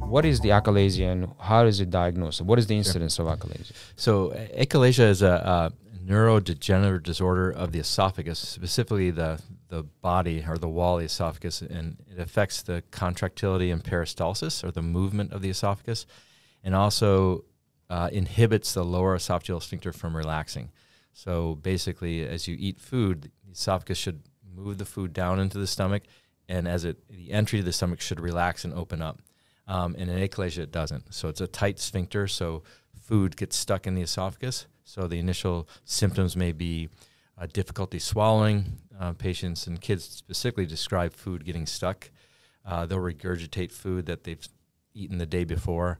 ask what is the achalasia and how is it diagnosed? What is the incidence sure. of achalasia? So, achalasia is a, a neurodegenerative disorder of the esophagus, specifically the the body or the wall of the esophagus, and it affects the contractility and peristalsis, or the movement of the esophagus, and also uh, inhibits the lower esophageal sphincter from relaxing. So basically, as you eat food, the esophagus should move the food down into the stomach, and as it the entry to the stomach should relax and open up. Um, an achalasia, it doesn't. So it's a tight sphincter. So food gets stuck in the esophagus. So the initial symptoms may be uh, difficulty swallowing. Uh, patients and kids specifically describe food getting stuck. Uh, they'll regurgitate food that they've eaten the day before.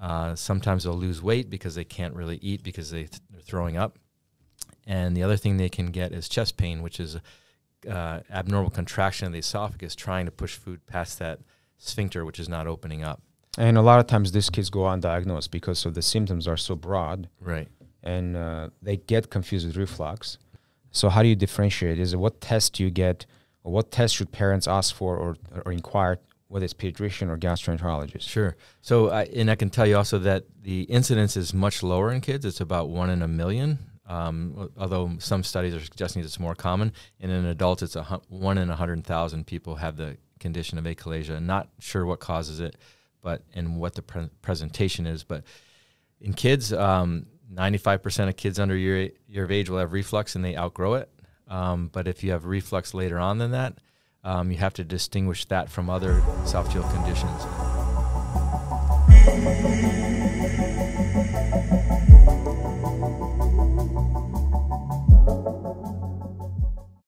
Uh, sometimes they'll lose weight because they can't really eat because they th they're throwing up. And the other thing they can get is chest pain, which is uh, abnormal contraction of the esophagus trying to push food past that sphincter, which is not opening up. And a lot of times these kids go undiagnosed because so the symptoms are so broad. Right. And uh, they get confused with reflux. So how do you differentiate? Is it what test do you get or what test should parents ask for or, or inquire whether it's pediatrician or gastroenterologist? Sure. So I, and I can tell you also that the incidence is much lower in kids. It's about one in a million um, although some studies are suggesting it's more common. in in adults, it's a one in 100,000 people have the condition of achalasia. Not sure what causes it, but and what the pre presentation is. But in kids, 95% um, of kids under year, year of age will have reflux and they outgrow it. Um, but if you have reflux later on than that, um, you have to distinguish that from other esophageal conditions.